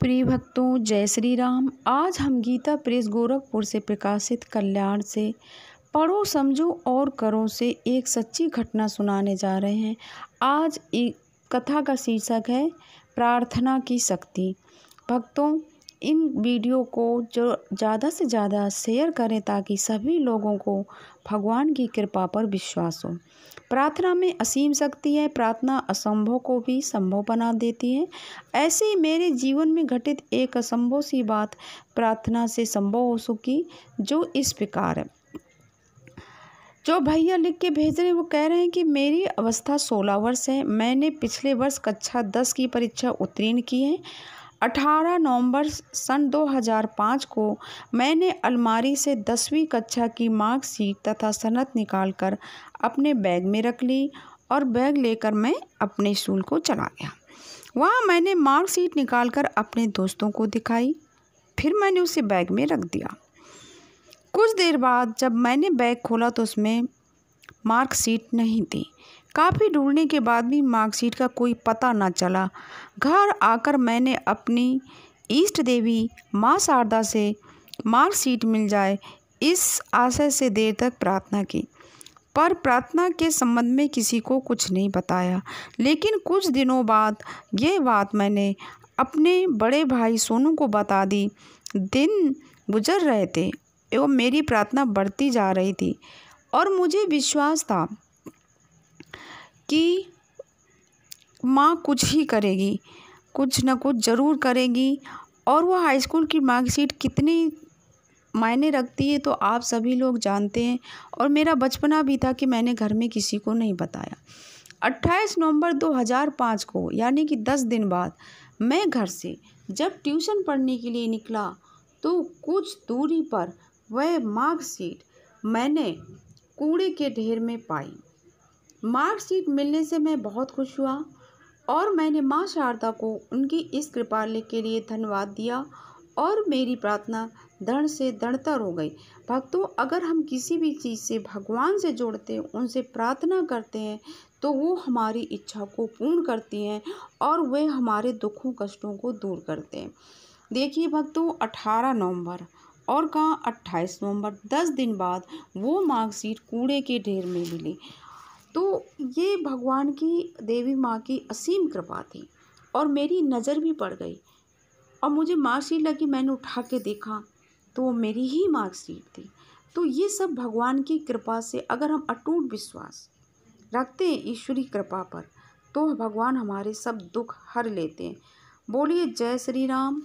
प्रिय भक्तों जय श्री राम आज हम गीता प्रेस गोरखपुर से प्रकाशित कल्याण से पढ़ो समझो और करो से एक सच्ची घटना सुनाने जा रहे हैं आज एक कथा का शीर्षक है प्रार्थना की शक्ति भक्तों इन वीडियो को जो ज़्यादा से ज़्यादा शेयर करें ताकि सभी लोगों को भगवान की कृपा पर विश्वास हो प्रार्थना में असीम शक्ति है प्रार्थना असंभव को भी संभव बना देती है ऐसे ही मेरे जीवन में घटित एक असंभव सी बात प्रार्थना से संभव हो सकी जो इस प्रकार है जो भैया लिख के भेज रहे हैं वो कह रहे हैं कि मेरी अवस्था सोलह वर्ष है मैंने पिछले वर्ष कक्षा दस की परीक्षा उत्तीर्ण की है 18 नवंबर सन 2005 को मैंने अलमारी से दसवीं कक्षा की मार्कशीट तथा सनत निकालकर अपने बैग में रख ली और बैग लेकर मैं अपने स्कूल को चला गया वहाँ मैंने मार्कशीट निकालकर अपने दोस्तों को दिखाई फिर मैंने उसे बैग में रख दिया कुछ देर बाद जब मैंने बैग खोला तो उसमें मार्कशीट नहीं थी काफ़ी ढूंढने के बाद भी मार्कशीट का कोई पता न चला घर आकर मैंने अपनी ईष्ट देवी माँ शारदा से मार्कशीट मिल जाए इस आशय से देर तक प्रार्थना की पर प्रार्थना के संबंध में किसी को कुछ नहीं बताया लेकिन कुछ दिनों बाद ये बात मैंने अपने बड़े भाई सोनू को बता दी दिन गुजर रहे थे एवं मेरी प्रार्थना बढ़ती जा रही थी और मुझे विश्वास था कि माँ कुछ ही करेगी कुछ ना कुछ ज़रूर करेगी और वो हाई स्कूल की मार्कशीट कितनी मायने रखती है तो आप सभी लोग जानते हैं और मेरा बचपना भी था कि मैंने घर में किसी को नहीं बताया 28 नवंबर 2005 को यानी कि 10 दिन बाद मैं घर से जब ट्यूशन पढ़ने के लिए निकला तो कुछ दूरी पर वह मार्कशीट मैंने कूड़े के ढेर में पाई मार्कशीट मिलने से मैं बहुत खुश हुआ और मैंने माँ शारदा को उनकी इस कृपालय के लिए धन्यवाद दिया और मेरी प्रार्थना दृढ़ से दृढ़तर हो गई भक्तों अगर हम किसी भी चीज़ से भगवान से जोड़ते हैं उनसे प्रार्थना करते हैं तो वो हमारी इच्छा को पूर्ण करती हैं और वे हमारे दुखों कष्टों को दूर करते हैं देखिए भक्तों 18 नवंबर और कहाँ अट्ठाईस नवंबर दस दिन बाद वो मार्कशीट कूड़े के ढेर में मिली तो ये भगवान की देवी माँ की असीम कृपा थी और मेरी नज़र भी पड़ गई और मुझे मार्कशीट लगी मैंने उठा के देखा तो वो मेरी ही मार्कशीट थी तो ये सब भगवान की कृपा से अगर हम अटूट विश्वास रखते हैं ईश्वरी कृपा पर तो भगवान हमारे सब दुख हर लेते हैं बोलिए जय श्री राम